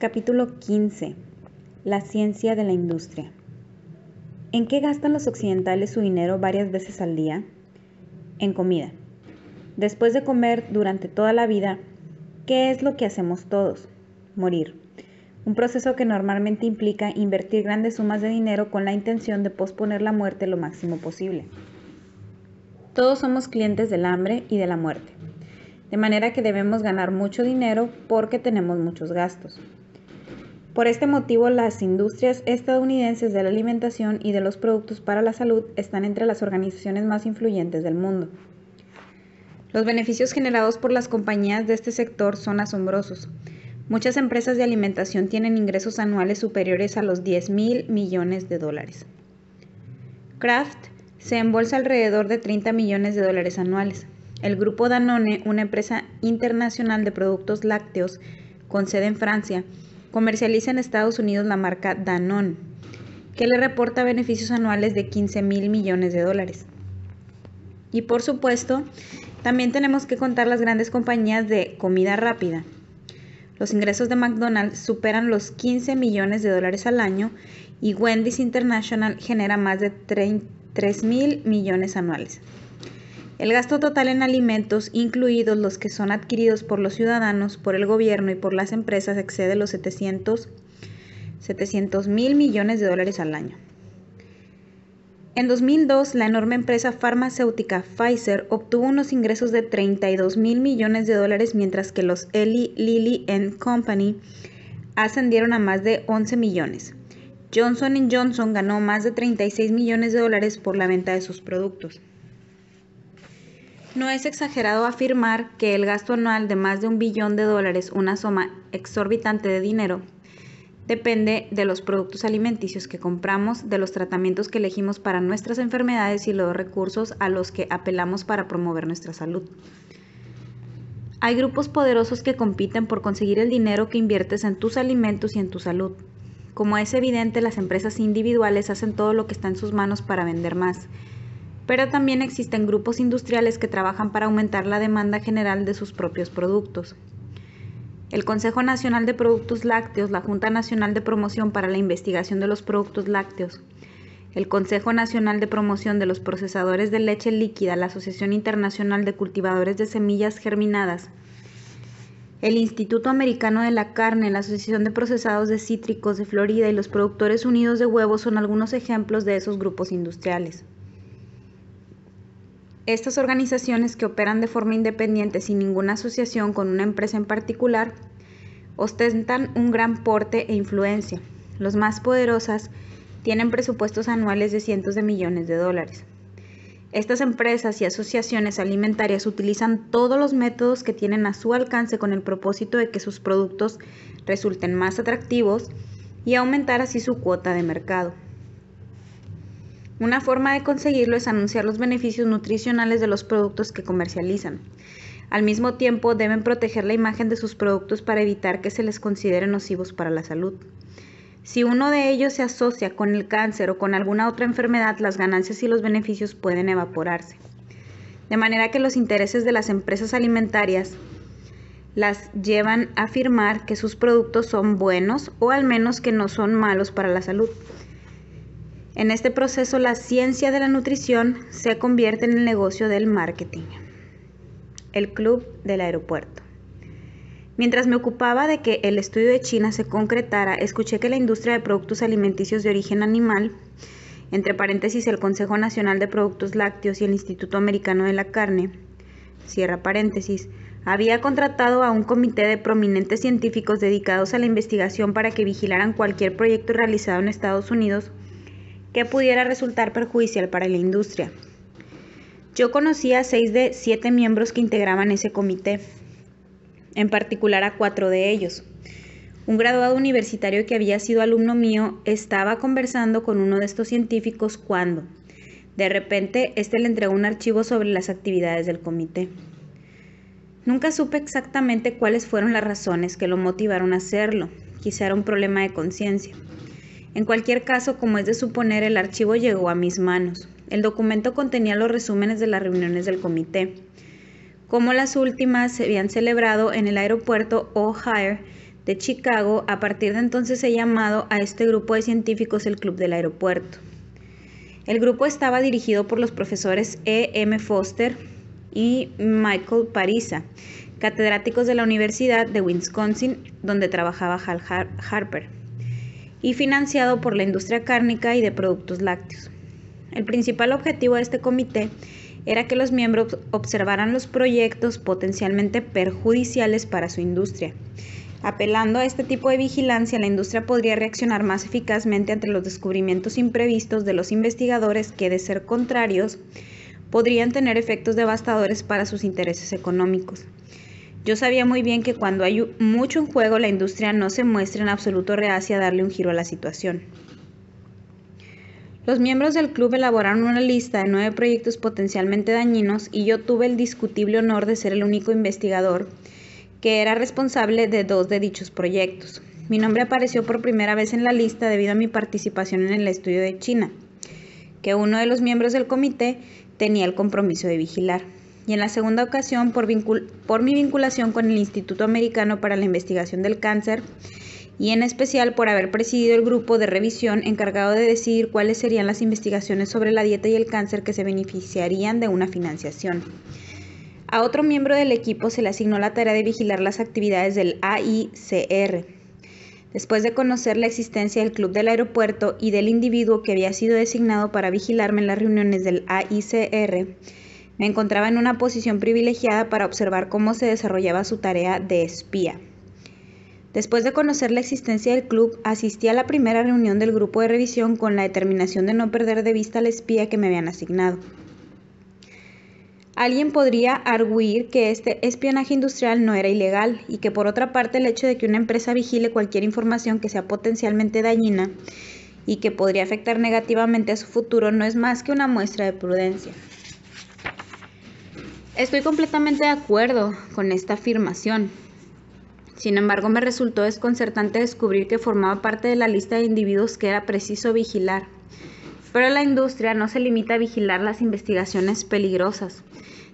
Capítulo 15. La ciencia de la industria. ¿En qué gastan los occidentales su dinero varias veces al día? En comida. Después de comer durante toda la vida, ¿qué es lo que hacemos todos? Morir. Un proceso que normalmente implica invertir grandes sumas de dinero con la intención de posponer la muerte lo máximo posible. Todos somos clientes del hambre y de la muerte. De manera que debemos ganar mucho dinero porque tenemos muchos gastos. Por este motivo, las industrias estadounidenses de la alimentación y de los productos para la salud están entre las organizaciones más influyentes del mundo. Los beneficios generados por las compañías de este sector son asombrosos. Muchas empresas de alimentación tienen ingresos anuales superiores a los 10 mil millones de dólares. Kraft se embolsa alrededor de 30 millones de dólares anuales. El grupo Danone, una empresa internacional de productos lácteos con sede en Francia, Comercializa en Estados Unidos la marca Danone, que le reporta beneficios anuales de 15 mil millones de dólares. Y por supuesto, también tenemos que contar las grandes compañías de comida rápida. Los ingresos de McDonald's superan los 15 millones de dólares al año y Wendy's International genera más de 3 mil millones anuales. El gasto total en alimentos, incluidos los que son adquiridos por los ciudadanos, por el gobierno y por las empresas, excede los 700, mil millones de dólares al año. En 2002, la enorme empresa farmacéutica Pfizer obtuvo unos ingresos de 32 mil millones de dólares, mientras que los Eli Lilly and Company ascendieron a más de 11 millones. Johnson Johnson ganó más de 36 millones de dólares por la venta de sus productos. No es exagerado afirmar que el gasto anual de más de un billón de dólares, una suma exorbitante de dinero, depende de los productos alimenticios que compramos, de los tratamientos que elegimos para nuestras enfermedades y los recursos a los que apelamos para promover nuestra salud. Hay grupos poderosos que compiten por conseguir el dinero que inviertes en tus alimentos y en tu salud. Como es evidente, las empresas individuales hacen todo lo que está en sus manos para vender más pero también existen grupos industriales que trabajan para aumentar la demanda general de sus propios productos. El Consejo Nacional de Productos Lácteos, la Junta Nacional de Promoción para la Investigación de los Productos Lácteos, el Consejo Nacional de Promoción de los Procesadores de Leche Líquida, la Asociación Internacional de Cultivadores de Semillas Germinadas, el Instituto Americano de la Carne, la Asociación de Procesados de Cítricos de Florida y los Productores Unidos de Huevos son algunos ejemplos de esos grupos industriales. Estas organizaciones que operan de forma independiente sin ninguna asociación con una empresa en particular ostentan un gran porte e influencia. Los más poderosas tienen presupuestos anuales de cientos de millones de dólares. Estas empresas y asociaciones alimentarias utilizan todos los métodos que tienen a su alcance con el propósito de que sus productos resulten más atractivos y aumentar así su cuota de mercado. Una forma de conseguirlo es anunciar los beneficios nutricionales de los productos que comercializan. Al mismo tiempo, deben proteger la imagen de sus productos para evitar que se les considere nocivos para la salud. Si uno de ellos se asocia con el cáncer o con alguna otra enfermedad, las ganancias y los beneficios pueden evaporarse. De manera que los intereses de las empresas alimentarias las llevan a afirmar que sus productos son buenos o al menos que no son malos para la salud. En este proceso la ciencia de la nutrición se convierte en el negocio del marketing. El club del aeropuerto. Mientras me ocupaba de que el estudio de China se concretara, escuché que la industria de productos alimenticios de origen animal, entre paréntesis el Consejo Nacional de Productos Lácteos y el Instituto Americano de la Carne, cierra paréntesis, había contratado a un comité de prominentes científicos dedicados a la investigación para que vigilaran cualquier proyecto realizado en Estados Unidos que pudiera resultar perjudicial para la industria. Yo conocí a seis de siete miembros que integraban ese comité, en particular a cuatro de ellos. Un graduado universitario que había sido alumno mío estaba conversando con uno de estos científicos cuando, de repente, éste le entregó un archivo sobre las actividades del comité. Nunca supe exactamente cuáles fueron las razones que lo motivaron a hacerlo, quizá era un problema de conciencia. En cualquier caso, como es de suponer, el archivo llegó a mis manos. El documento contenía los resúmenes de las reuniones del comité, como las últimas se habían celebrado en el aeropuerto O'Hare de Chicago. A partir de entonces he llamado a este grupo de científicos el Club del Aeropuerto. El grupo estaba dirigido por los profesores E. M. Foster y Michael Parisa, catedráticos de la Universidad de Wisconsin, donde trabajaba Hal Harper y financiado por la industria cárnica y de productos lácteos. El principal objetivo de este comité era que los miembros observaran los proyectos potencialmente perjudiciales para su industria. Apelando a este tipo de vigilancia, la industria podría reaccionar más eficazmente ante los descubrimientos imprevistos de los investigadores que, de ser contrarios, podrían tener efectos devastadores para sus intereses económicos. Yo sabía muy bien que cuando hay mucho en juego la industria no se muestra en absoluto reacia a darle un giro a la situación. Los miembros del club elaboraron una lista de nueve proyectos potencialmente dañinos y yo tuve el discutible honor de ser el único investigador que era responsable de dos de dichos proyectos. Mi nombre apareció por primera vez en la lista debido a mi participación en el estudio de China, que uno de los miembros del comité tenía el compromiso de vigilar y en la segunda ocasión por, mi vinculación con el Instituto Americano para la Investigación del Cáncer y en especial por haber presidido el grupo de revisión encargado de decidir cuáles serían las investigaciones sobre la dieta y el cáncer que se beneficiarían de una financiación. A otro miembro del equipo se le asignó la tarea de vigilar las actividades del AICR. Después de conocer la existencia del club del aeropuerto y del individuo que había sido designado para vigilarme en las reuniones del AICR, me encontraba en una posición privilegiada para observar cómo se desarrollaba su tarea de espía. Después de conocer la existencia del club, asistí a la primera reunión del grupo de revisión con la determinación de no perder de vista al espía que me habían asignado. Alguien podría arguir que este espionaje industrial no era ilegal y que por otra parte el hecho de que una empresa vigile cualquier información que sea potencialmente dañina y que podría afectar negativamente a su futuro no es más que una muestra de prudencia. Estoy completamente de acuerdo con esta afirmación. Sin embargo, me resultó desconcertante descubrir que formaba parte de la lista de individuos que era preciso vigilar. Pero la industria no se limita a vigilar las investigaciones peligrosas.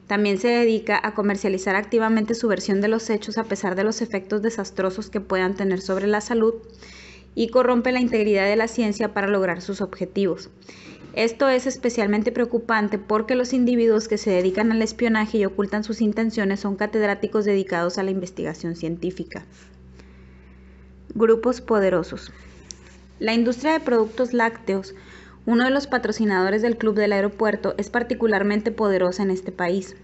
También se dedica a comercializar activamente su versión de los hechos a pesar de los efectos desastrosos que puedan tener sobre la salud y corrompe la integridad de la ciencia para lograr sus objetivos. Esto es especialmente preocupante porque los individuos que se dedican al espionaje y ocultan sus intenciones son catedráticos dedicados a la investigación científica. Grupos poderosos. La industria de productos lácteos, uno de los patrocinadores del Club del Aeropuerto, es particularmente poderosa en este país.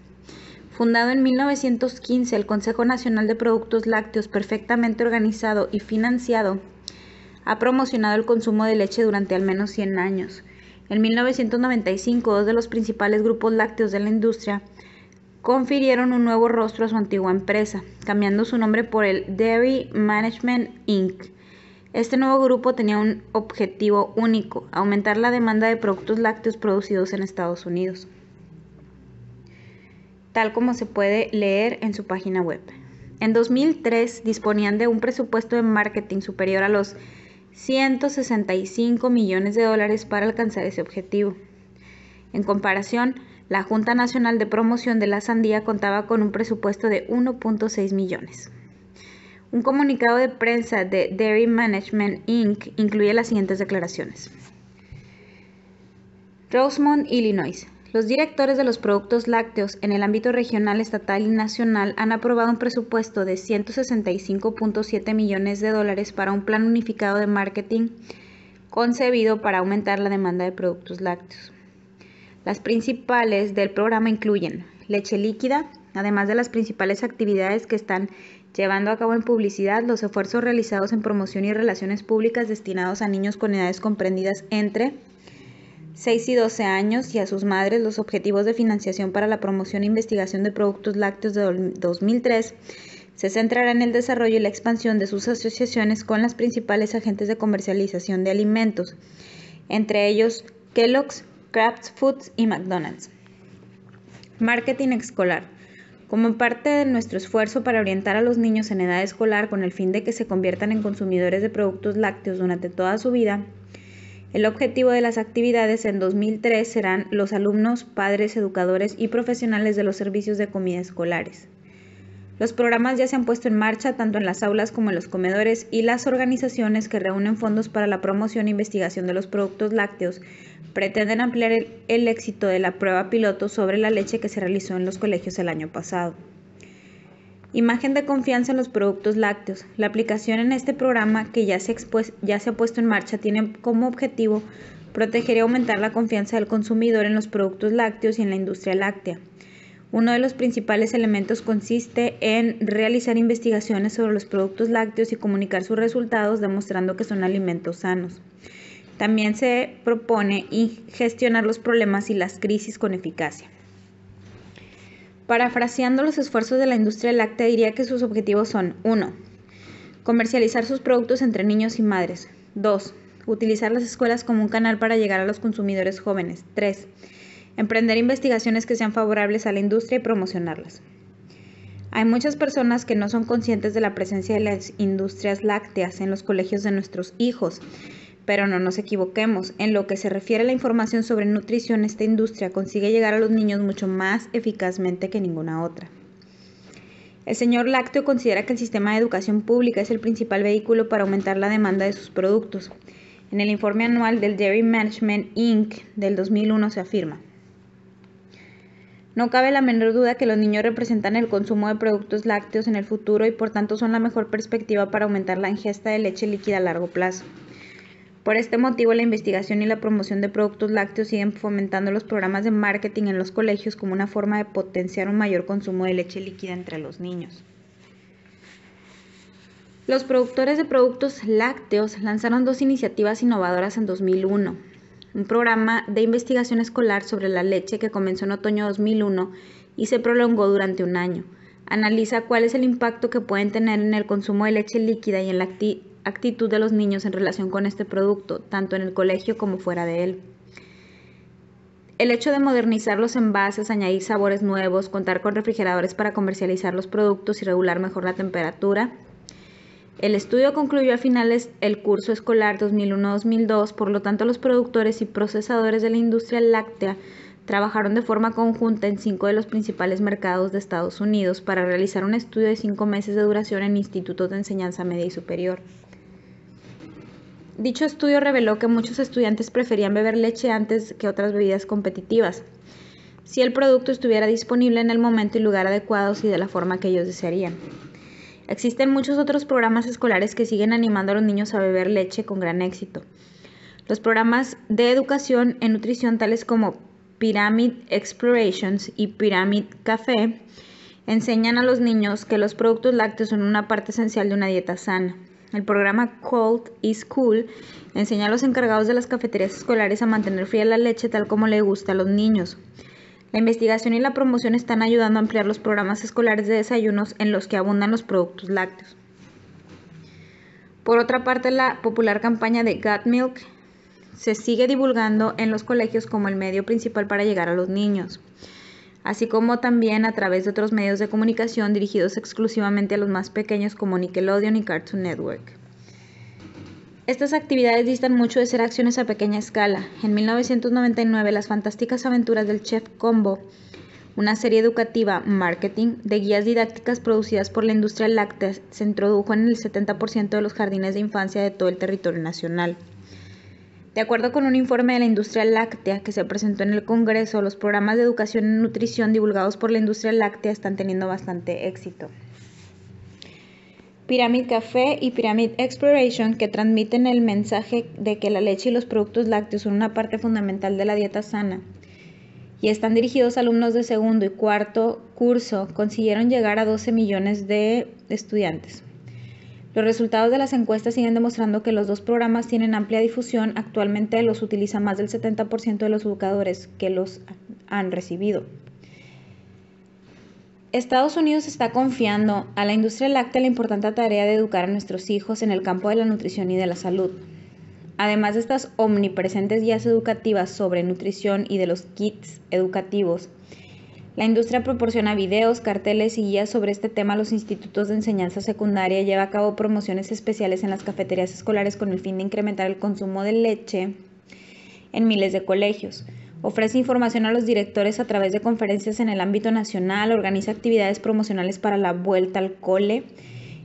Fundado en 1915, el Consejo Nacional de Productos Lácteos, perfectamente organizado y financiado, ha promocionado el consumo de leche durante al menos 100 años. En 1995, dos de los principales grupos lácteos de la industria confirieron un nuevo rostro a su antigua empresa, cambiando su nombre por el Dairy Management Inc. Este nuevo grupo tenía un objetivo único, aumentar la demanda de productos lácteos producidos en Estados Unidos, tal como se puede leer en su página web. En 2003 disponían de un presupuesto de marketing superior a los 165 millones de dólares para alcanzar ese objetivo. En comparación, la Junta Nacional de Promoción de la Sandía contaba con un presupuesto de 1.6 millones. Un comunicado de prensa de Dairy Management Inc. incluye las siguientes declaraciones. Rosemont, Illinois. Los directores de los productos lácteos en el ámbito regional, estatal y nacional han aprobado un presupuesto de 165.7 millones de dólares para un plan unificado de marketing concebido para aumentar la demanda de productos lácteos. Las principales del programa incluyen leche líquida, además de las principales actividades que están llevando a cabo en publicidad los esfuerzos realizados en promoción y relaciones públicas destinados a niños con edades comprendidas entre 6 y 12 años y a sus madres los objetivos de financiación para la promoción e investigación de productos lácteos de 2003 se centrarán en el desarrollo y la expansión de sus asociaciones con las principales agentes de comercialización de alimentos, entre ellos Kellogg's, Kraft Foods y McDonald's. Marketing escolar. Como parte de nuestro esfuerzo para orientar a los niños en edad escolar con el fin de que se conviertan en consumidores de productos lácteos durante toda su vida, el objetivo de las actividades en 2003 serán los alumnos, padres, educadores y profesionales de los servicios de comida escolares. Los programas ya se han puesto en marcha tanto en las aulas como en los comedores y las organizaciones que reúnen fondos para la promoción e investigación de los productos lácteos pretenden ampliar el, el éxito de la prueba piloto sobre la leche que se realizó en los colegios el año pasado. Imagen de confianza en los productos lácteos. La aplicación en este programa que ya se, ya se ha puesto en marcha tiene como objetivo proteger y aumentar la confianza del consumidor en los productos lácteos y en la industria láctea. Uno de los principales elementos consiste en realizar investigaciones sobre los productos lácteos y comunicar sus resultados demostrando que son alimentos sanos. También se propone gestionar los problemas y las crisis con eficacia. Parafraseando los esfuerzos de la industria láctea, diría que sus objetivos son 1. Comercializar sus productos entre niños y madres. 2. Utilizar las escuelas como un canal para llegar a los consumidores jóvenes. 3. Emprender investigaciones que sean favorables a la industria y promocionarlas. Hay muchas personas que no son conscientes de la presencia de las industrias lácteas en los colegios de nuestros hijos pero no nos equivoquemos, en lo que se refiere a la información sobre nutrición, esta industria consigue llegar a los niños mucho más eficazmente que ninguna otra. El señor Lácteo considera que el sistema de educación pública es el principal vehículo para aumentar la demanda de sus productos. En el informe anual del Dairy Management Inc. del 2001 se afirma, no cabe la menor duda que los niños representan el consumo de productos lácteos en el futuro y por tanto son la mejor perspectiva para aumentar la ingesta de leche líquida a largo plazo. Por este motivo, la investigación y la promoción de productos lácteos siguen fomentando los programas de marketing en los colegios como una forma de potenciar un mayor consumo de leche líquida entre los niños. Los productores de productos lácteos lanzaron dos iniciativas innovadoras en 2001. Un programa de investigación escolar sobre la leche que comenzó en otoño 2001 y se prolongó durante un año. Analiza cuál es el impacto que pueden tener en el consumo de leche líquida y en la actitud de los niños en relación con este producto, tanto en el colegio como fuera de él. El hecho de modernizar los envases, añadir sabores nuevos, contar con refrigeradores para comercializar los productos y regular mejor la temperatura. El estudio concluyó a finales el curso escolar 2001-2002, por lo tanto los productores y procesadores de la industria láctea trabajaron de forma conjunta en cinco de los principales mercados de Estados Unidos para realizar un estudio de cinco meses de duración en institutos de enseñanza media y superior. Dicho estudio reveló que muchos estudiantes preferían beber leche antes que otras bebidas competitivas, si el producto estuviera disponible en el momento y lugar adecuados y de la forma que ellos desearían. Existen muchos otros programas escolares que siguen animando a los niños a beber leche con gran éxito. Los programas de educación en nutrición tales como Pyramid Explorations y Pyramid Café enseñan a los niños que los productos lácteos son una parte esencial de una dieta sana. El programa Cold is Cool enseña a los encargados de las cafeterías escolares a mantener fría la leche tal como le gusta a los niños. La investigación y la promoción están ayudando a ampliar los programas escolares de desayunos en los que abundan los productos lácteos. Por otra parte, la popular campaña de Gut Milk se sigue divulgando en los colegios como el medio principal para llegar a los niños así como también a través de otros medios de comunicación dirigidos exclusivamente a los más pequeños como Nickelodeon y Cartoon Network. Estas actividades distan mucho de ser acciones a pequeña escala. En 1999, las fantásticas aventuras del Chef Combo, una serie educativa marketing de guías didácticas producidas por la industria láctea, se introdujo en el 70% de los jardines de infancia de todo el territorio nacional. De acuerdo con un informe de la industria láctea que se presentó en el Congreso, los programas de educación en nutrición divulgados por la industria láctea están teniendo bastante éxito. Pyramid Café y Pyramid Exploration, que transmiten el mensaje de que la leche y los productos lácteos son una parte fundamental de la dieta sana, y están dirigidos a alumnos de segundo y cuarto curso, consiguieron llegar a 12 millones de estudiantes. Los resultados de las encuestas siguen demostrando que los dos programas tienen amplia difusión. Actualmente los utiliza más del 70% de los educadores que los han recibido. Estados Unidos está confiando a la industria láctea la importante tarea de educar a nuestros hijos en el campo de la nutrición y de la salud. Además de estas omnipresentes guías educativas sobre nutrición y de los kits educativos, la industria proporciona videos, carteles y guías sobre este tema a los institutos de enseñanza secundaria y lleva a cabo promociones especiales en las cafeterías escolares con el fin de incrementar el consumo de leche en miles de colegios. Ofrece información a los directores a través de conferencias en el ámbito nacional, organiza actividades promocionales para la vuelta al cole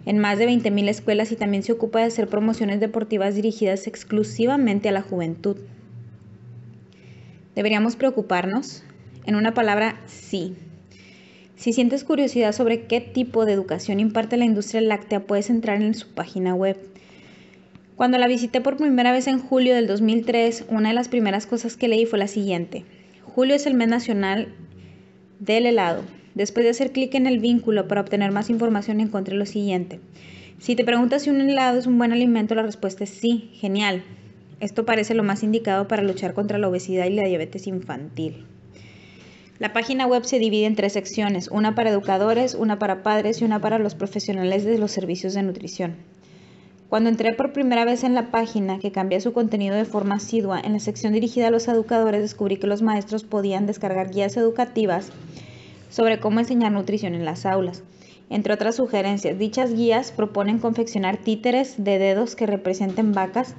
en más de 20.000 escuelas y también se ocupa de hacer promociones deportivas dirigidas exclusivamente a la juventud. ¿Deberíamos preocuparnos? En una palabra, sí. Si sientes curiosidad sobre qué tipo de educación imparte la industria láctea, puedes entrar en su página web. Cuando la visité por primera vez en julio del 2003, una de las primeras cosas que leí fue la siguiente. Julio es el mes nacional del helado. Después de hacer clic en el vínculo para obtener más información encontré lo siguiente. Si te preguntas si un helado es un buen alimento, la respuesta es sí, genial. Esto parece lo más indicado para luchar contra la obesidad y la diabetes infantil. La página web se divide en tres secciones, una para educadores, una para padres y una para los profesionales de los servicios de nutrición. Cuando entré por primera vez en la página, que cambia su contenido de forma asidua, en la sección dirigida a los educadores descubrí que los maestros podían descargar guías educativas sobre cómo enseñar nutrición en las aulas. Entre otras sugerencias, dichas guías proponen confeccionar títeres de dedos que representen vacas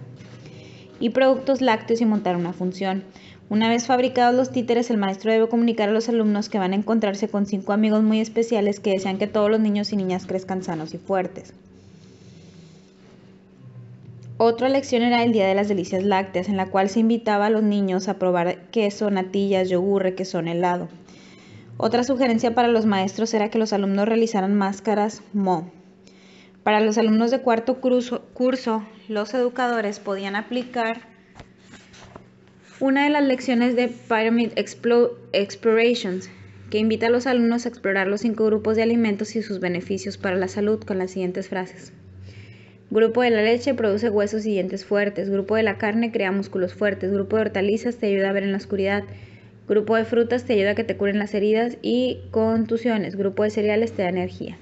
y productos lácteos y montar una función. Una vez fabricados los títeres, el maestro debe comunicar a los alumnos que van a encontrarse con cinco amigos muy especiales que desean que todos los niños y niñas crezcan sanos y fuertes. Otra lección era el Día de las Delicias Lácteas, en la cual se invitaba a los niños a probar queso, natillas, yogur, requesón, helado. Otra sugerencia para los maestros era que los alumnos realizaran máscaras MO. Para los alumnos de cuarto curso los educadores podían aplicar una de las lecciones de Pyramid Explorations, que invita a los alumnos a explorar los cinco grupos de alimentos y sus beneficios para la salud con las siguientes frases. Grupo de la leche produce huesos y dientes fuertes. Grupo de la carne crea músculos fuertes. Grupo de hortalizas te ayuda a ver en la oscuridad. Grupo de frutas te ayuda a que te curen las heridas y contusiones. Grupo de cereales te da energía.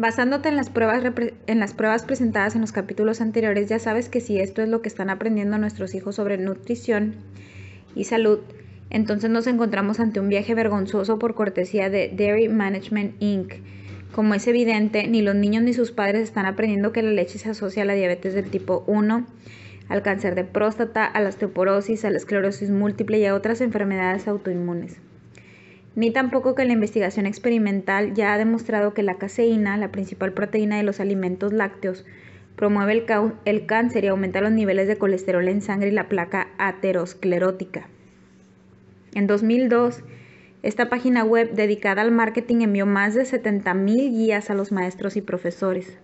Basándote en las, pruebas presentadas en los capítulos anteriores, ya sabes que si esto es lo que están aprendiendo nuestros hijos sobre nutrición y salud, entonces nos encontramos ante un viaje vergonzoso por cortesía de Dairy Management Inc. Como es evidente, ni los niños ni sus padres están aprendiendo que la leche se asocia a la diabetes del tipo 1, al cáncer de próstata, a la osteoporosis, a la esclerosis múltiple y a otras enfermedades autoinmunes ni tampoco que la investigación experimental ya ha demostrado que la caseína, la principal proteína de los alimentos lácteos, promueve el, cáncer y aumenta los niveles de colesterol en sangre y la placa aterosclerótica. En 2002, esta página web dedicada al marketing envió más de 70.000 guías a los maestros y profesores.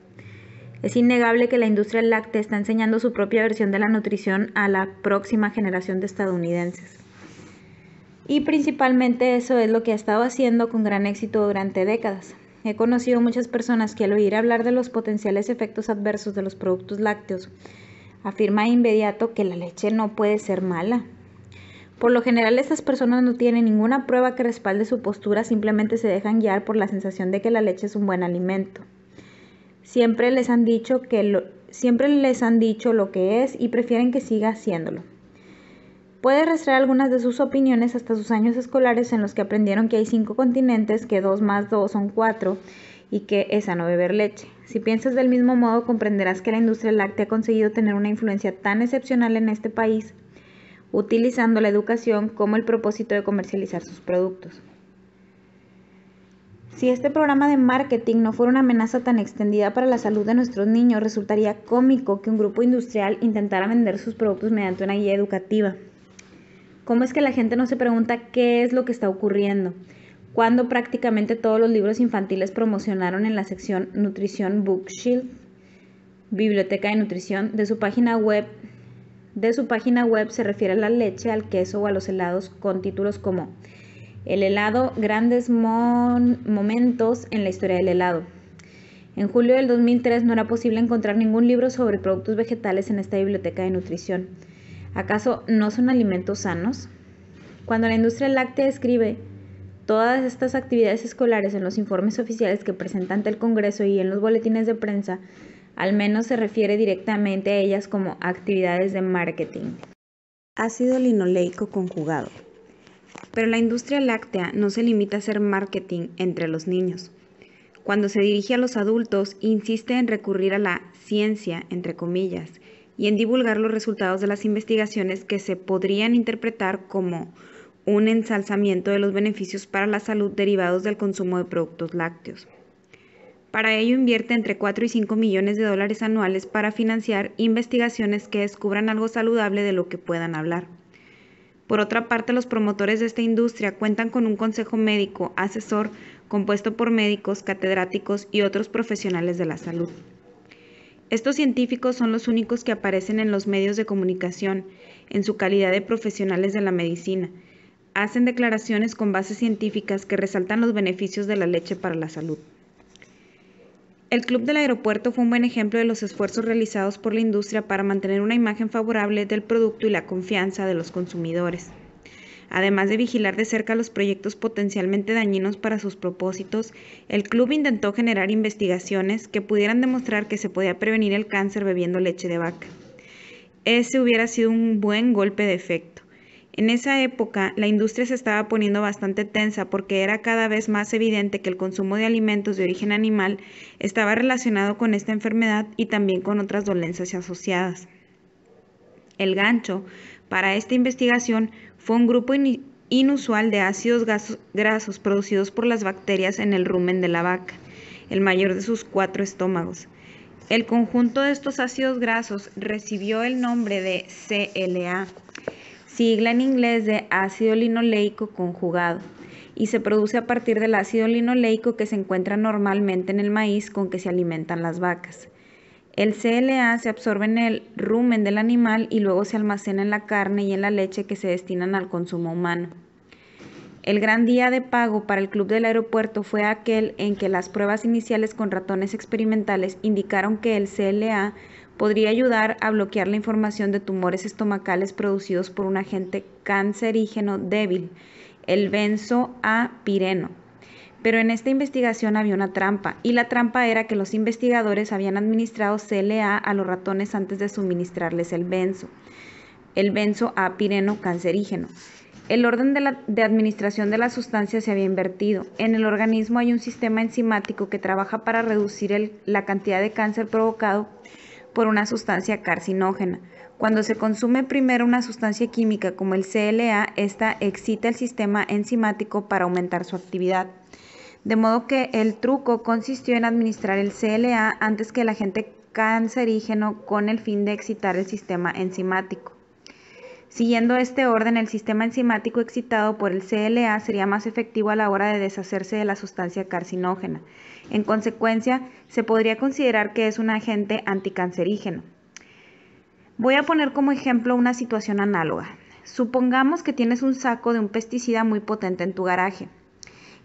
Es innegable que la industria láctea está enseñando su propia versión de la nutrición a la próxima generación de estadounidenses. Y principalmente eso es lo que ha estado haciendo con gran éxito durante décadas. He conocido muchas personas que al oír hablar de los potenciales efectos adversos de los productos lácteos, afirma de inmediato que la leche no puede ser mala. Por lo general estas personas no tienen ninguna prueba que respalde su postura, simplemente se dejan guiar por la sensación de que la leche es un buen alimento. Siempre les han dicho que lo, siempre les han dicho lo que es y prefieren que siga haciéndolo. Puede rastrear algunas de sus opiniones hasta sus años escolares en los que aprendieron que hay cinco continentes, que dos más dos son cuatro y que es a no beber leche. Si piensas del mismo modo, comprenderás que la industria láctea ha conseguido tener una influencia tan excepcional en este país, utilizando la educación como el propósito de comercializar sus productos. Si este programa de marketing no fuera una amenaza tan extendida para la salud de nuestros niños, resultaría cómico que un grupo industrial intentara vender sus productos mediante una guía educativa. ¿Cómo es que la gente no se pregunta qué es lo que está ocurriendo? Cuando prácticamente todos los libros infantiles promocionaron en la sección Nutrición Bookshelf, Biblioteca de Nutrición, de su página web. De su página web se refiere a la leche, al queso o a los helados con títulos como El helado, grandes momentos en la historia del helado. En julio del 2003 no era posible encontrar ningún libro sobre productos vegetales en esta biblioteca de nutrición. ¿Acaso no son alimentos sanos? Cuando la industria láctea escribe todas estas actividades escolares en los informes oficiales que presenta ante el Congreso y en los boletines de prensa, al menos se refiere directamente a ellas como actividades de marketing. Ácido linoleico conjugado. Pero la industria láctea no se limita a hacer marketing entre los niños. Cuando se dirige a los adultos, insiste en recurrir a la ciencia, entre comillas, y en divulgar los resultados de las investigaciones que se podrían interpretar como un ensalzamiento de los beneficios para la salud derivados del consumo de productos lácteos. Para ello invierte entre 4 y 5 millones de dólares anuales para financiar investigaciones que descubran algo saludable de lo que puedan hablar. Por otra parte, los promotores de esta industria cuentan con un consejo médico asesor compuesto por médicos, catedráticos y otros profesionales de la salud. Estos científicos son los únicos que aparecen en los medios de comunicación, en su calidad de profesionales de la medicina. Hacen declaraciones con bases científicas que resaltan los beneficios de la leche para la salud. El Club del Aeropuerto fue un buen ejemplo de los esfuerzos realizados por la industria para mantener una imagen favorable del producto y la confianza de los consumidores. Además de vigilar de cerca los proyectos potencialmente dañinos para sus propósitos, el club intentó generar investigaciones que pudieran demostrar que se podía prevenir el cáncer bebiendo leche de vaca. Ese hubiera sido un buen golpe de efecto. En esa época, la industria se estaba poniendo bastante tensa porque era cada vez más evidente que el consumo de alimentos de origen animal estaba relacionado con esta enfermedad y también con otras dolencias asociadas. El gancho para esta investigación fue un grupo inusual de ácidos grasos producidos por las bacterias en el rumen de la vaca, el mayor de sus cuatro estómagos. El conjunto de estos ácidos grasos recibió el nombre de CLA, sigla en inglés de ácido linoleico conjugado, y se produce a partir del ácido linoleico que se encuentra normalmente en el maíz con que se alimentan las vacas. El CLA se absorbe en el rumen del animal y luego se almacena en la carne y en la leche que se destinan al consumo humano. El gran día de pago para el club del aeropuerto fue aquel en que las pruebas iniciales con ratones experimentales indicaron que el CLA podría ayudar a bloquear la información de tumores estomacales producidos por un agente cancerígeno débil, el benzoapireno. Pero en esta investigación había una trampa, y la trampa era que los investigadores habían administrado CLA a los ratones antes de suministrarles el benzo, el benzo a pireno cancerígeno. El orden de, administración de la sustancia se había invertido. En el organismo hay un sistema enzimático que trabaja para reducir la cantidad de cáncer provocado por una sustancia carcinógena. Cuando se consume primero una sustancia química como el CLA, esta excita el sistema enzimático para aumentar su actividad de modo que el truco consistió en administrar el CLA antes que el agente cancerígeno con el fin de excitar el sistema enzimático. Siguiendo este orden, el sistema enzimático excitado por el CLA sería más efectivo a la hora de deshacerse de la sustancia carcinógena. En consecuencia, se podría considerar que es un agente anticancerígeno. Voy a poner como ejemplo una situación análoga. Supongamos que tienes un saco de un pesticida muy potente en tu garaje.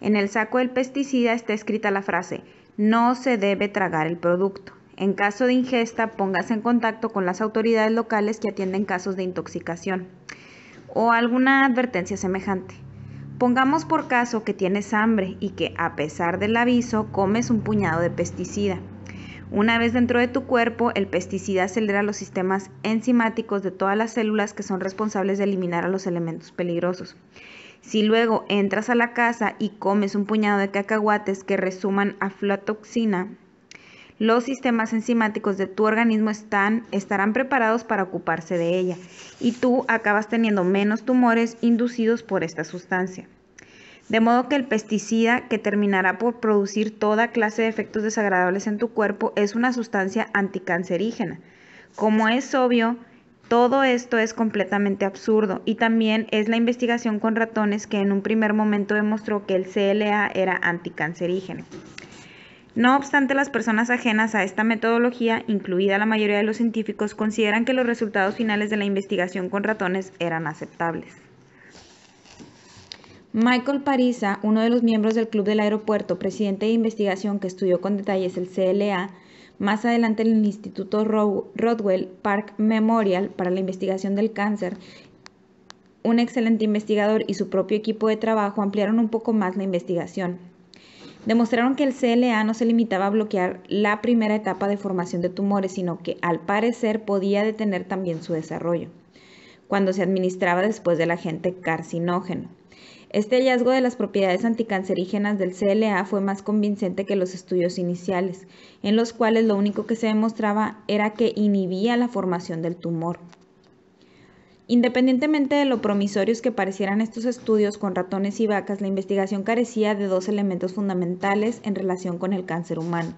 En el saco del pesticida está escrita la frase, no se debe tragar el producto. En caso de ingesta, póngase en contacto con las autoridades locales que atienden casos de intoxicación o alguna advertencia semejante. Pongamos por caso que tienes hambre y que a pesar del aviso comes un puñado de pesticida. Una vez dentro de tu cuerpo, el pesticida acelera los sistemas enzimáticos de todas las células que son responsables de eliminar a los elementos peligrosos. Si luego entras a la casa y comes un puñado de cacahuates que resuman aflatoxina, los sistemas enzimáticos de tu organismo están, estarán preparados para ocuparse de ella y tú acabas teniendo menos tumores inducidos por esta sustancia. De modo que el pesticida que terminará por producir toda clase de efectos desagradables en tu cuerpo es una sustancia anticancerígena. Como es obvio, todo esto es completamente absurdo y también es la investigación con ratones que en un primer momento demostró que el CLA era anticancerígeno. No obstante, las personas ajenas a esta metodología, incluida la mayoría de los científicos, consideran que los resultados finales de la investigación con ratones eran aceptables. Michael Parisa, uno de los miembros del Club del Aeropuerto, presidente de investigación que estudió con detalles el CLA, más adelante el Instituto Rodwell Park Memorial para la Investigación del Cáncer, un excelente investigador y su propio equipo de trabajo ampliaron un poco más la investigación. Demostraron que el CLA no se limitaba a bloquear la primera etapa de formación de tumores, sino que al parecer podía detener también su desarrollo, cuando se administraba después del agente carcinógeno. Este hallazgo de las propiedades anticancerígenas del CLA fue más convincente que los estudios iniciales, en los cuales lo único que se demostraba era que inhibía la formación del tumor. Independientemente de lo promisorios que parecieran estos estudios con ratones y vacas, la investigación carecía de dos elementos fundamentales en relación con el cáncer humano.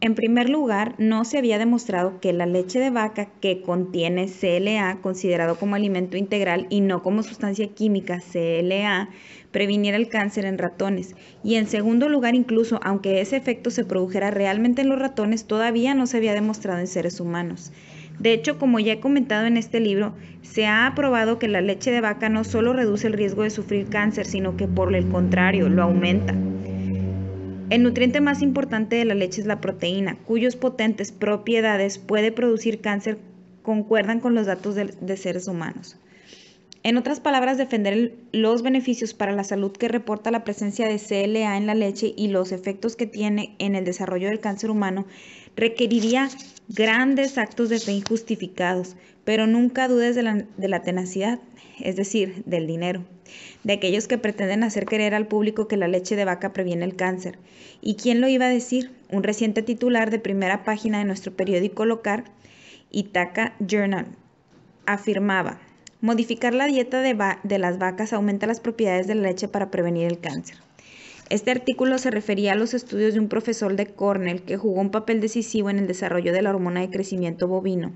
En primer lugar, no se había demostrado que la leche de vaca que contiene CLA, considerado como alimento integral y no como sustancia química CLA, previniera el cáncer en ratones. Y en segundo lugar, incluso aunque ese efecto se produjera realmente en los ratones, todavía no se había demostrado en seres humanos. De hecho, como ya he comentado en este libro, se ha probado que la leche de vaca no solo reduce el riesgo de sufrir cáncer, sino que por el contrario, lo aumenta. El nutriente más importante de la leche es la proteína, cuyas potentes propiedades puede producir cáncer concuerdan con los datos de, seres humanos. En otras palabras, defender los beneficios para la salud que reporta la presencia de CLA en la leche y los efectos que tiene en el desarrollo del cáncer humano requeriría grandes actos de fe injustificados, pero nunca dudes de la tenacidad, es decir, del dinero, de aquellos que pretenden hacer creer al público que la leche de vaca previene el cáncer. ¿Y quién lo iba a decir? Un reciente titular de primera página de nuestro periódico local, Itaca Journal, afirmaba, modificar la dieta de, de las vacas aumenta las propiedades de la leche para prevenir el cáncer. Este artículo se refería a los estudios de un profesor de Cornell que jugó un papel decisivo en el desarrollo de la hormona de crecimiento bovino,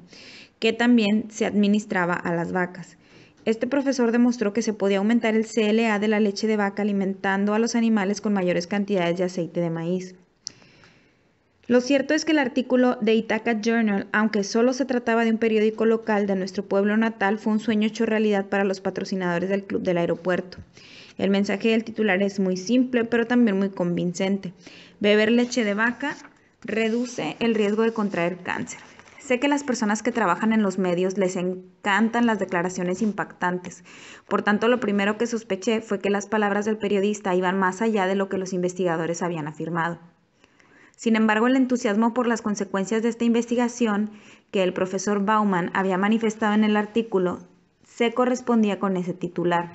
que también se administraba a las vacas. Este profesor demostró que se podía aumentar el CLA de la leche de vaca alimentando a los animales con mayores cantidades de aceite de maíz. Lo cierto es que el artículo de Ithaca Journal, aunque solo se trataba de un periódico local de nuestro pueblo natal, fue un sueño hecho realidad para los patrocinadores del club del aeropuerto. El mensaje del titular es muy simple, pero también muy convincente. Beber leche de vaca reduce el riesgo de contraer cáncer. Sé que las personas que trabajan en los medios les encantan las declaraciones impactantes. Por tanto, lo primero que sospeché fue que las palabras del periodista iban más allá de lo que los investigadores habían afirmado. Sin embargo, el entusiasmo por las consecuencias de esta investigación que el profesor Bauman había manifestado en el artículo se correspondía con ese titular.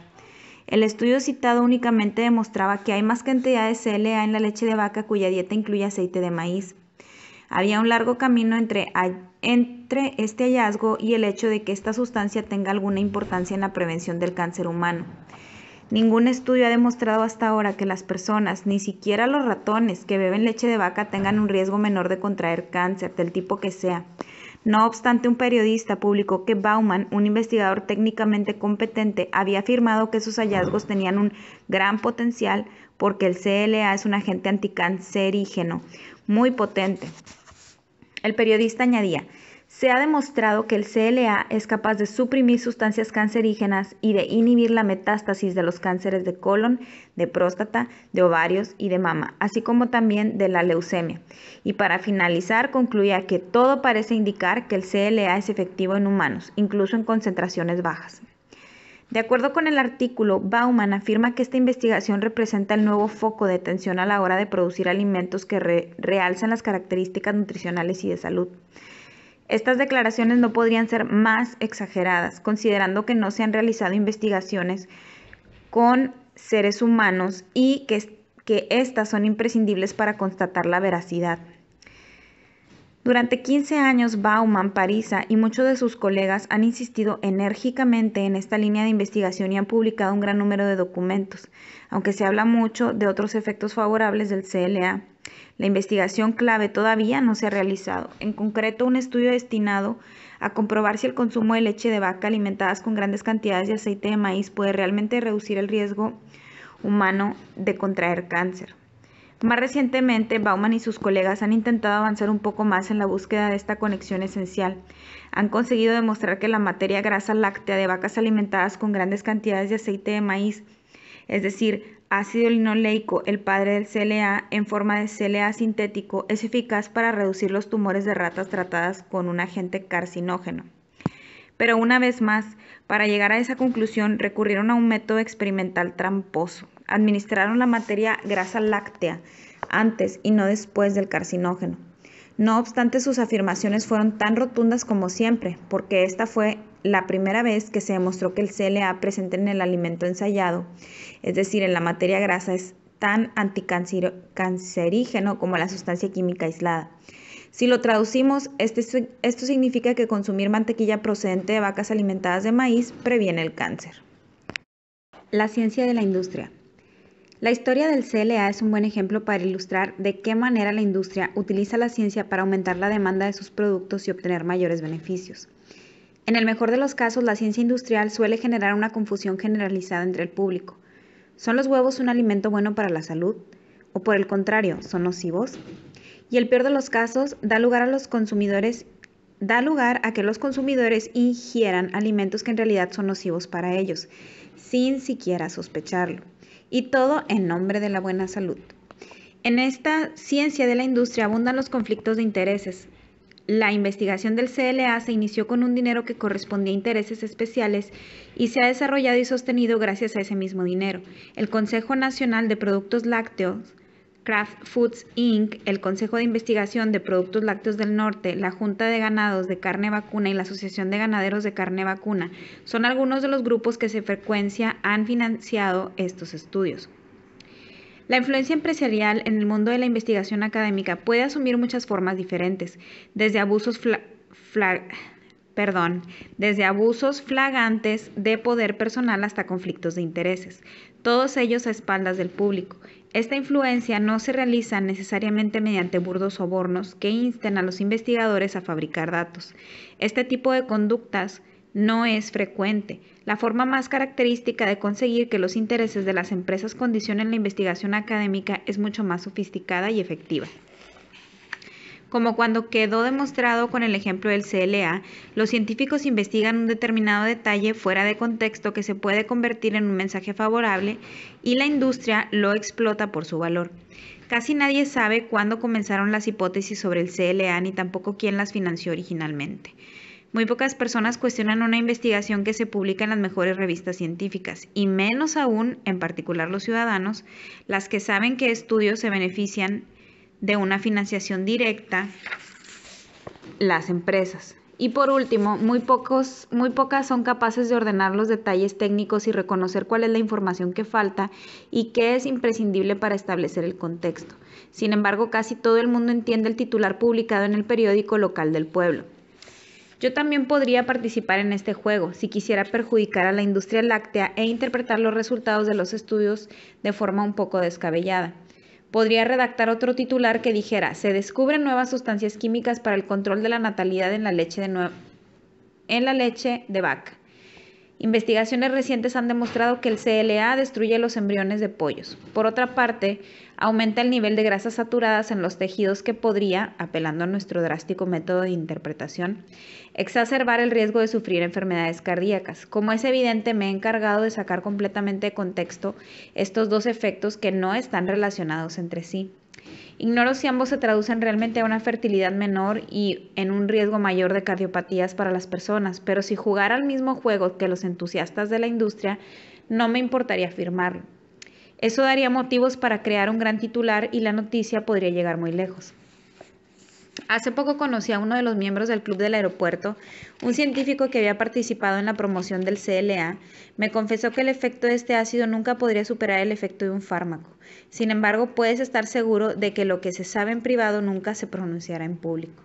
El estudio citado únicamente demostraba que hay más cantidad de CLA en la leche de vaca cuya dieta incluye aceite de maíz. Había un largo camino entre, este hallazgo y el hecho de que esta sustancia tenga alguna importancia en la prevención del cáncer humano. Ningún estudio ha demostrado hasta ahora que las personas, ni siquiera los ratones que beben leche de vaca, tengan un riesgo menor de contraer cáncer, del tipo que sea. No obstante, un periodista publicó que Bauman, un investigador técnicamente competente, había afirmado que sus hallazgos tenían un gran potencial porque el CLA es un agente anticancerígeno muy potente. El periodista añadía, se ha demostrado que el CLA es capaz de suprimir sustancias cancerígenas y de inhibir la metástasis de los cánceres de colon, de próstata, de ovarios y de mama, así como también de la leucemia. Y para finalizar, concluía que todo parece indicar que el CLA es efectivo en humanos, incluso en concentraciones bajas. De acuerdo con el artículo, Bauman afirma que esta investigación representa el nuevo foco de atención a la hora de producir alimentos que realzan las características nutricionales y de salud. Estas declaraciones no podrían ser más exageradas, considerando que no se han realizado investigaciones con seres humanos y que, que estas son imprescindibles para constatar la veracidad. Durante 15 años, Bauman, Parisa y muchos de sus colegas han insistido enérgicamente en esta línea de investigación y han publicado un gran número de documentos, aunque se habla mucho de otros efectos favorables del CLA. La investigación clave todavía no se ha realizado, en concreto un estudio destinado a comprobar si el consumo de leche de vaca alimentadas con grandes cantidades de aceite de maíz puede realmente reducir el riesgo humano de contraer cáncer. Más recientemente, Bauman y sus colegas han intentado avanzar un poco más en la búsqueda de esta conexión esencial. Han conseguido demostrar que la materia grasa láctea de vacas alimentadas con grandes cantidades de aceite de maíz, es decir, ácido linoleico, el padre del CLA, en forma de CLA sintético, es eficaz para reducir los tumores de ratas tratadas con un agente carcinógeno. Pero una vez más, para llegar a esa conclusión recurrieron a un método experimental tramposo administraron la materia grasa láctea antes y no después del carcinógeno. No obstante, sus afirmaciones fueron tan rotundas como siempre, porque esta fue la primera vez que se demostró que el CLA presente en el alimento ensayado, es decir, en la materia grasa, es tan anticancerígeno como la sustancia química aislada. Si lo traducimos, este esto significa que consumir mantequilla procedente de vacas alimentadas de maíz previene el cáncer. La ciencia de la industria. La historia del CLA es un buen ejemplo para ilustrar de qué manera la industria utiliza la ciencia para aumentar la demanda de sus productos y obtener mayores beneficios. En el mejor de los casos, la ciencia industrial suele generar una confusión generalizada entre el público. ¿Son los huevos un alimento bueno para la salud? ¿O por el contrario, son nocivos? Y el peor de los casos, da lugar a los consumidores da lugar a que los consumidores ingieran alimentos que en realidad son nocivos para ellos, sin siquiera sospecharlo y todo en nombre de la buena salud. En esta ciencia de la industria abundan los conflictos de intereses. La investigación del CLA se inició con un dinero que correspondía a intereses especiales y se ha desarrollado y sostenido gracias a ese mismo dinero. El Consejo Nacional de Productos Lácteos Craft Foods Inc., el Consejo de Investigación de Productos Lácteos del Norte, la Junta de Ganados de Carne Vacuna y la Asociación de Ganaderos de Carne Vacuna son algunos de los grupos que se frecuencia han financiado estos estudios. La influencia empresarial en el mundo de la investigación académica puede asumir muchas formas diferentes, desde abusos, perdón, desde abusos flagrantes de poder personal hasta conflictos de intereses, todos ellos a espaldas del público. Esta influencia no se realiza necesariamente mediante burdos sobornos que insten a los investigadores a fabricar datos. Este tipo de conductas no es frecuente. La forma más característica de conseguir que los intereses de las empresas condicionen la investigación académica es mucho más sofisticada y efectiva. Como cuando quedó demostrado con el ejemplo del CLA, los científicos investigan un determinado detalle fuera de contexto que se puede convertir en un mensaje favorable y la industria lo explota por su valor. Casi nadie sabe cuándo comenzaron las hipótesis sobre el CLA ni tampoco quién las financió originalmente. Muy pocas personas cuestionan una investigación que se publica en las mejores revistas científicas, y menos aún, en particular los ciudadanos, las que saben que estudios se benefician de una financiación directa las empresas. Y por último, muy, pocos, muy pocas son capaces de ordenar los detalles técnicos y reconocer cuál es la información que falta y qué es imprescindible para establecer el contexto. Sin embargo, casi todo el mundo entiende el titular publicado en el periódico local del pueblo. Yo también podría participar en este juego si quisiera perjudicar a la industria láctea e interpretar los resultados de los estudios de forma un poco descabellada podría redactar otro titular que dijera, se descubren nuevas sustancias químicas para el control de la natalidad en la leche de, en la leche de vaca. Investigaciones recientes han demostrado que el CLA destruye los embriones de pollos. Por otra parte, aumenta el nivel de grasas saturadas en los tejidos que podría, apelando a nuestro drástico método de interpretación, exacerbar el riesgo de sufrir enfermedades cardíacas. Como es evidente, me he encargado de sacar completamente de contexto estos dos efectos que no están relacionados entre sí. Ignoro si ambos se traducen realmente a una fertilidad menor y en un riesgo mayor de cardiopatías para las personas, pero si jugara al mismo juego que los entusiastas de la industria, no me importaría firmarlo. Eso daría motivos para crear un gran titular y la noticia podría llegar muy lejos. Hace poco conocí a uno de los miembros del Club del Aeropuerto, un científico que había participado en la promoción del CLA, me confesó que el efecto de este ácido nunca podría superar el efecto de un fármaco. Sin embargo, puedes estar seguro de que lo que se sabe en privado nunca se pronunciará en público.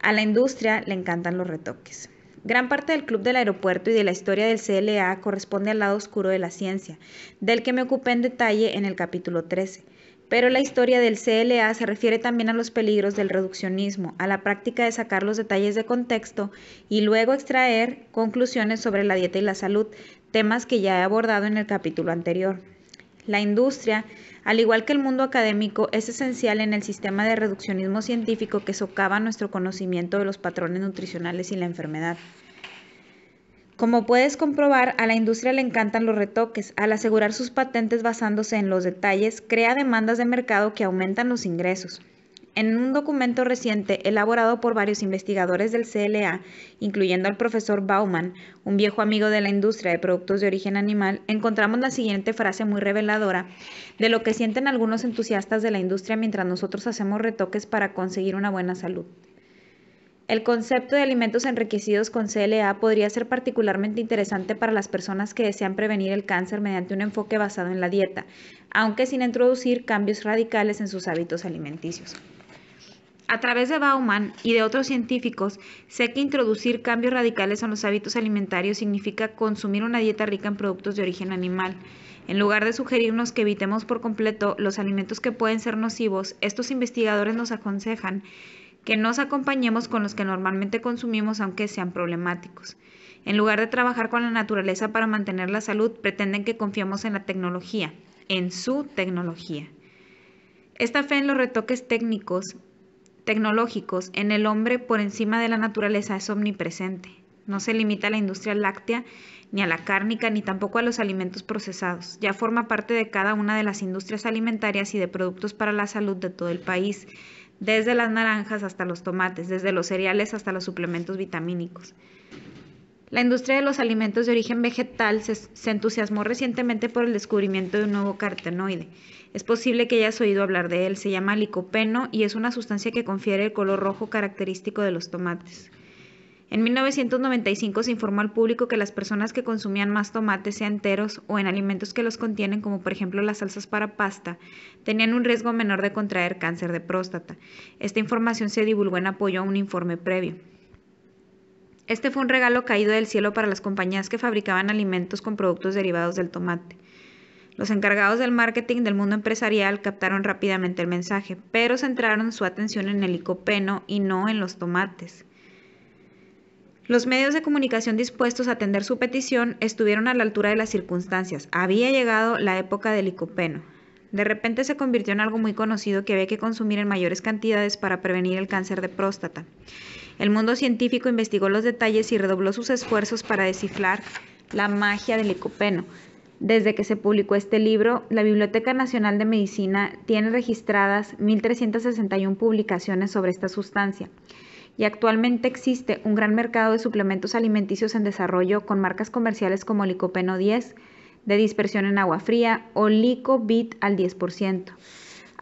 A la industria le encantan los retoques. Gran parte del Club del Aeropuerto y de la historia del CLA corresponde al lado oscuro de la ciencia, del que me ocupé en detalle en el capítulo 13. Pero la historia del CLA se refiere también a los peligros del reduccionismo, a la práctica de sacar los detalles de contexto y luego extraer conclusiones sobre la dieta y la salud, temas que ya he abordado en el capítulo anterior. La industria, al igual que el mundo académico, es esencial en el sistema de reduccionismo científico que socava nuestro conocimiento de los patrones nutricionales y la enfermedad. Como puedes comprobar, a la industria le encantan los retoques. Al asegurar sus patentes basándose en los detalles, crea demandas de mercado que aumentan los ingresos. En un documento reciente elaborado por varios investigadores del CLA, incluyendo al profesor Bauman, un viejo amigo de la industria de productos de origen animal, encontramos la siguiente frase muy reveladora de lo que sienten algunos entusiastas de la industria mientras nosotros hacemos retoques para conseguir una buena salud. El concepto de alimentos enriquecidos con CLA podría ser particularmente interesante para las personas que desean prevenir el cáncer mediante un enfoque basado en la dieta, aunque sin introducir cambios radicales en sus hábitos alimenticios. A través de Bauman y de otros científicos, sé que introducir cambios radicales en los hábitos alimentarios significa consumir una dieta rica en productos de origen animal. En lugar de sugerirnos que evitemos por completo los alimentos que pueden ser nocivos, estos investigadores nos aconsejan que nos acompañemos con los que normalmente consumimos aunque sean problemáticos. En lugar de trabajar con la naturaleza para mantener la salud, pretenden que confiamos en la tecnología, en su tecnología. Esta fe en los retoques técnicos, tecnológicos, en el hombre por encima de la naturaleza es omnipresente. No se limita a la industria láctea, ni a la cárnica, ni tampoco a los alimentos procesados. Ya forma parte de cada una de las industrias alimentarias y de productos para la salud de todo el país desde las naranjas hasta los tomates, desde los cereales hasta los suplementos vitamínicos. La industria de los alimentos de origen vegetal se, entusiasmó recientemente por el descubrimiento de un nuevo cartenoide. Es posible que hayas oído hablar de él, se llama licopeno y es una sustancia que confiere el color rojo característico de los tomates. En 1995 se informó al público que las personas que consumían más tomates, sea enteros o en alimentos que los contienen, como por ejemplo las salsas para pasta, tenían un riesgo menor de contraer cáncer de próstata. Esta información se divulgó en apoyo a un informe previo. Este fue un regalo caído del cielo para las compañías que fabricaban alimentos con productos derivados del tomate. Los encargados del marketing del mundo empresarial captaron rápidamente el mensaje, pero centraron su atención en el licopeno y no en los tomates. Los medios de comunicación dispuestos a atender su petición estuvieron a la altura de las circunstancias. Había llegado la época del licopeno. De repente se convirtió en algo muy conocido que había que consumir en mayores cantidades para prevenir el cáncer de próstata. El mundo científico investigó los detalles y redobló sus esfuerzos para descifrar la magia del licopeno. Desde que se publicó este libro, la Biblioteca Nacional de Medicina tiene registradas 1.361 publicaciones sobre esta sustancia y actualmente existe un gran mercado de suplementos alimenticios en desarrollo con marcas comerciales como Licopeno 10 de dispersión en agua fría o Licobit al 10%.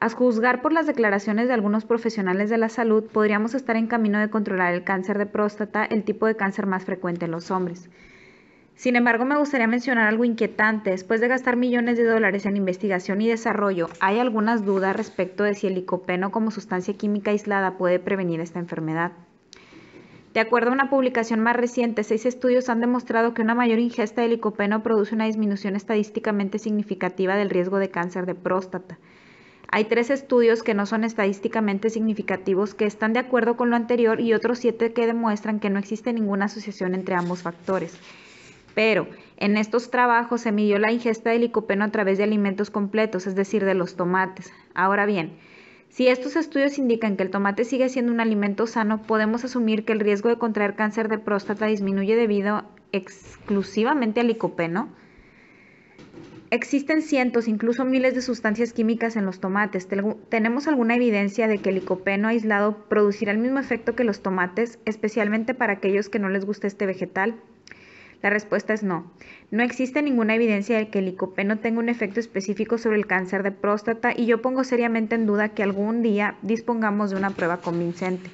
A juzgar por las declaraciones de algunos profesionales de la salud, podríamos estar en camino de controlar el cáncer de próstata, el tipo de cáncer más frecuente en los hombres. Sin embargo, me gustaría mencionar algo inquietante. Después de gastar millones de dólares en investigación y desarrollo, hay algunas dudas respecto de si el licopeno como sustancia química aislada puede prevenir esta enfermedad. De acuerdo a una publicación más reciente, seis estudios han demostrado que una mayor ingesta de licopeno produce una disminución estadísticamente significativa del riesgo de cáncer de próstata. Hay tres estudios que no son estadísticamente significativos que están de acuerdo con lo anterior y otros siete que demuestran que no existe ninguna asociación entre ambos factores. Pero en estos trabajos se midió la ingesta de licopeno a través de alimentos completos, es decir, de los tomates. Ahora bien, si estos estudios indican que el tomate sigue siendo un alimento sano, podemos asumir que el riesgo de contraer cáncer de próstata disminuye debido exclusivamente al licopeno. Existen cientos, incluso miles de sustancias químicas en los tomates. ¿Tenemos alguna evidencia de que el licopeno aislado producirá el mismo efecto que los tomates, especialmente para aquellos que no les gusta este vegetal? La respuesta es no. No existe ninguna evidencia de que el licopeno tenga un efecto específico sobre el cáncer de próstata y yo pongo seriamente en duda que algún día dispongamos de una prueba convincente.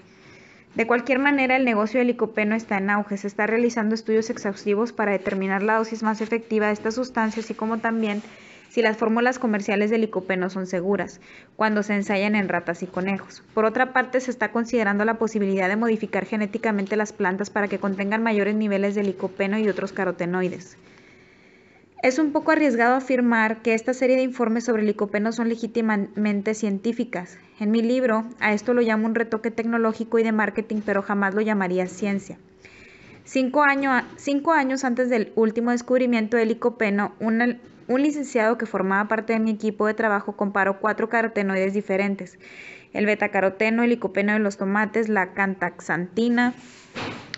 De cualquier manera, el negocio del licopeno está en auge. Se están realizando estudios exhaustivos para determinar la dosis más efectiva de estas sustancias y como también si las fórmulas comerciales de licopeno son seguras, cuando se ensayan en ratas y conejos. Por otra parte, se está considerando la posibilidad de modificar genéticamente las plantas para que contengan mayores niveles de licopeno y otros carotenoides. Es un poco arriesgado afirmar que esta serie de informes sobre licopeno son legítimamente científicas. En mi libro, a esto lo llamo un retoque tecnológico y de marketing, pero jamás lo llamaría ciencia. Cinco, años antes del último descubrimiento del licopeno, un licenciado que formaba parte de mi equipo de trabajo comparó cuatro carotenoides diferentes: el betacaroteno, el licopeno de los tomates, la cantaxantina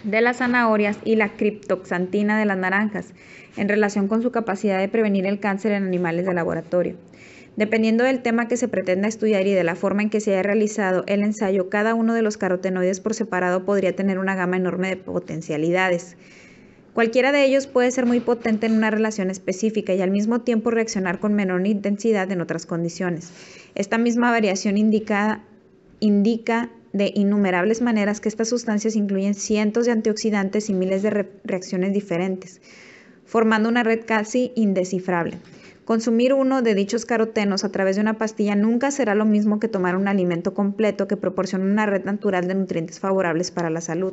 de las zanahorias y la criptoxantina de las naranjas, en relación con su capacidad de prevenir el cáncer en animales de laboratorio. Dependiendo del tema que se pretenda estudiar y de la forma en que se haya realizado el ensayo, cada uno de los carotenoides por separado podría tener una gama enorme de potencialidades. Cualquiera de ellos puede ser muy potente en una relación específica y al mismo tiempo reaccionar con menor intensidad en otras condiciones. Esta misma variación indica, de innumerables maneras que estas sustancias incluyen cientos de antioxidantes y miles de reacciones diferentes, formando una red casi indescifrable. Consumir uno de dichos carotenos a través de una pastilla nunca será lo mismo que tomar un alimento completo que proporciona una red natural de nutrientes favorables para la salud.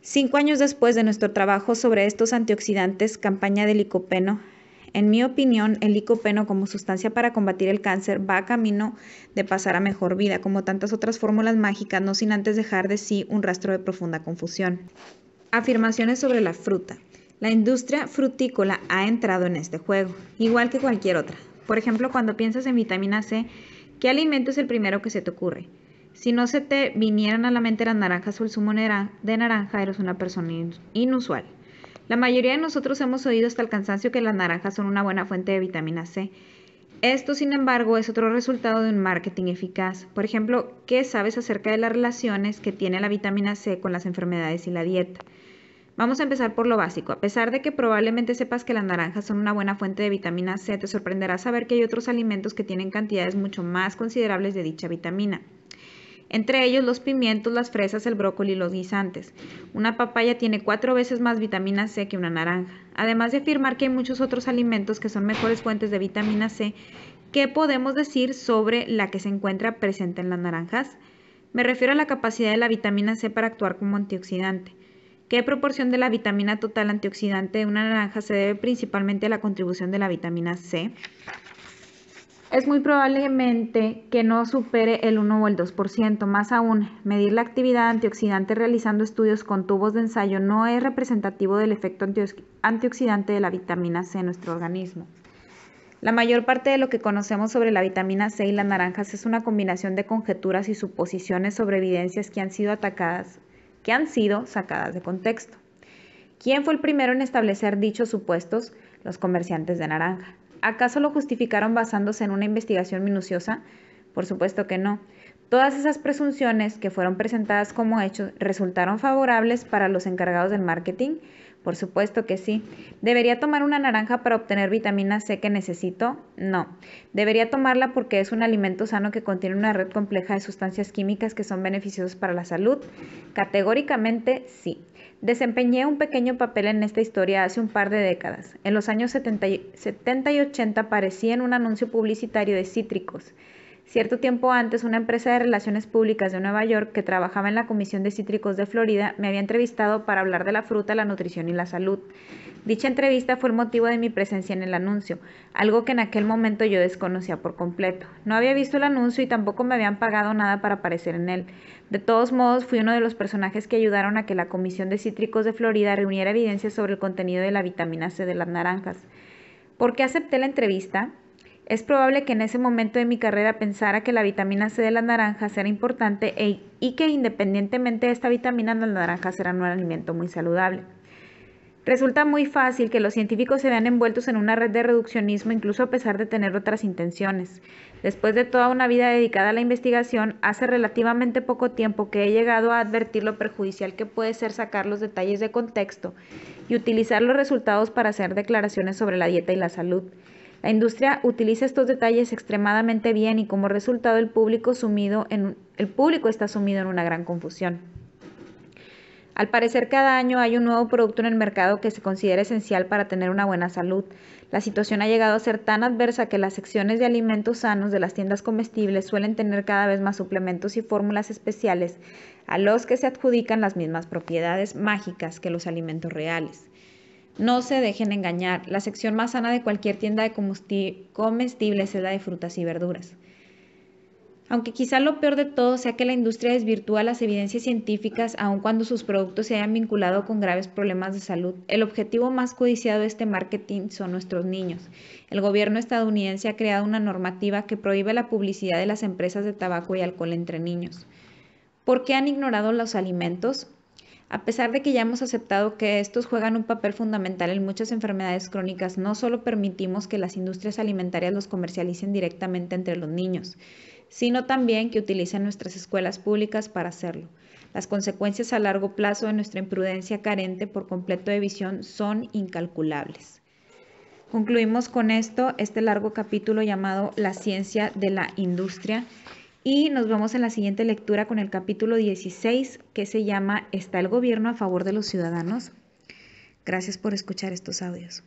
Cinco años después de nuestro trabajo sobre estos antioxidantes, campaña de licopeno, en mi opinión, el licopeno como sustancia para combatir el cáncer va a camino de pasar a mejor vida, como tantas otras fórmulas mágicas, no sin antes dejar de sí un rastro de profunda confusión. Afirmaciones sobre la fruta. La industria frutícola ha entrado en este juego, igual que cualquier otra. Por ejemplo, cuando piensas en vitamina C, ¿qué alimento es el primero que se te ocurre? Si no se te vinieran a la mente las naranjas o el zumo de naranja, eres una persona inusual. La mayoría de nosotros hemos oído hasta el cansancio que las naranjas son una buena fuente de vitamina C. Esto, sin embargo, es otro resultado de un marketing eficaz. Por ejemplo, ¿qué sabes acerca de las relaciones que tiene la vitamina C con las enfermedades y la dieta? Vamos a empezar por lo básico. A pesar de que probablemente sepas que las naranjas son una buena fuente de vitamina C, te sorprenderá saber que hay otros alimentos que tienen cantidades mucho más considerables de dicha vitamina. Entre ellos los pimientos, las fresas, el brócoli y los guisantes. Una papaya tiene cuatro veces más vitamina C que una naranja. Además de afirmar que hay muchos otros alimentos que son mejores fuentes de vitamina C, ¿qué podemos decir sobre la que se encuentra presente en las naranjas? Me refiero a la capacidad de la vitamina C para actuar como antioxidante. ¿Qué proporción de la vitamina total antioxidante de una naranja se debe principalmente a la contribución de la vitamina C? Es muy probablemente que no supere el 1 o el 2%. Más aún, medir la actividad antioxidante realizando estudios con tubos de ensayo no es representativo del efecto antioxidante de la vitamina C en nuestro organismo. La mayor parte de lo que conocemos sobre la vitamina C y las naranjas es una combinación de conjeturas y suposiciones sobre evidencias que han sido atacadas que han sido sacadas de contexto. ¿Quién fue el primero en establecer dichos supuestos? Los comerciantes de naranja. ¿Acaso lo justificaron basándose en una investigación minuciosa? Por supuesto que no. Todas esas presunciones que fueron presentadas como hechos resultaron favorables para los encargados del marketing por supuesto que sí. ¿Debería tomar una naranja para obtener vitamina C que necesito? No. Debería tomarla porque es un alimento sano que contiene una red compleja de sustancias químicas que son beneficiosas para la salud. Categóricamente sí. Desempeñé un pequeño papel en esta historia hace un par de décadas. En los años 70 y 80 aparecí en un anuncio publicitario de cítricos. Cierto tiempo antes, una empresa de relaciones públicas de Nueva York que trabajaba en la Comisión de Cítricos de Florida me había entrevistado para hablar de la fruta, la nutrición y la salud. Dicha entrevista fue el motivo de mi presencia en el anuncio, algo que en aquel momento yo desconocía por completo. No había visto el anuncio y tampoco me habían pagado nada para aparecer en él. De todos modos, fui uno de los personajes que ayudaron a que la Comisión de Cítricos de Florida reuniera evidencia sobre el contenido de la vitamina C de las naranjas. ¿Por qué acepté la entrevista? Es probable que en ese momento de mi carrera pensara que la vitamina C de la naranja era importante e, y que independientemente de esta vitamina las naranjas eran un alimento muy saludable. Resulta muy fácil que los científicos se vean envueltos en una red de reduccionismo incluso a pesar de tener otras intenciones. Después de toda una vida dedicada a la investigación, hace relativamente poco tiempo que he llegado a advertir lo perjudicial que puede ser sacar los detalles de contexto y utilizar los resultados para hacer declaraciones sobre la dieta y la salud. La industria utiliza estos detalles extremadamente bien y como resultado el público, sumido en, el público está sumido en una gran confusión. Al parecer, cada año hay un nuevo producto en el mercado que se considera esencial para tener una buena salud. La situación ha llegado a ser tan adversa que las secciones de alimentos sanos de las tiendas comestibles suelen tener cada vez más suplementos y fórmulas especiales a los que se adjudican las mismas propiedades mágicas que los alimentos reales. No se dejen engañar, la sección más sana de cualquier tienda de comestibles es la de frutas y verduras. Aunque quizá lo peor de todo sea que la industria desvirtúa las evidencias científicas aun cuando sus productos se hayan vinculado con graves problemas de salud, el objetivo más codiciado de este marketing son nuestros niños. El gobierno estadounidense ha creado una normativa que prohíbe la publicidad de las empresas de tabaco y alcohol entre niños. ¿Por qué han ignorado los alimentos? A pesar de que ya hemos aceptado que estos juegan un papel fundamental en muchas enfermedades crónicas, no solo permitimos que las industrias alimentarias los comercialicen directamente entre los niños, sino también que utilicen nuestras escuelas públicas para hacerlo. Las consecuencias a largo plazo de nuestra imprudencia carente por completo de visión son incalculables. Concluimos con esto este largo capítulo llamado La ciencia de la industria. Y nos vemos en la siguiente lectura con el capítulo 16 que se llama ¿Está el gobierno a favor de los ciudadanos? Gracias por escuchar estos audios.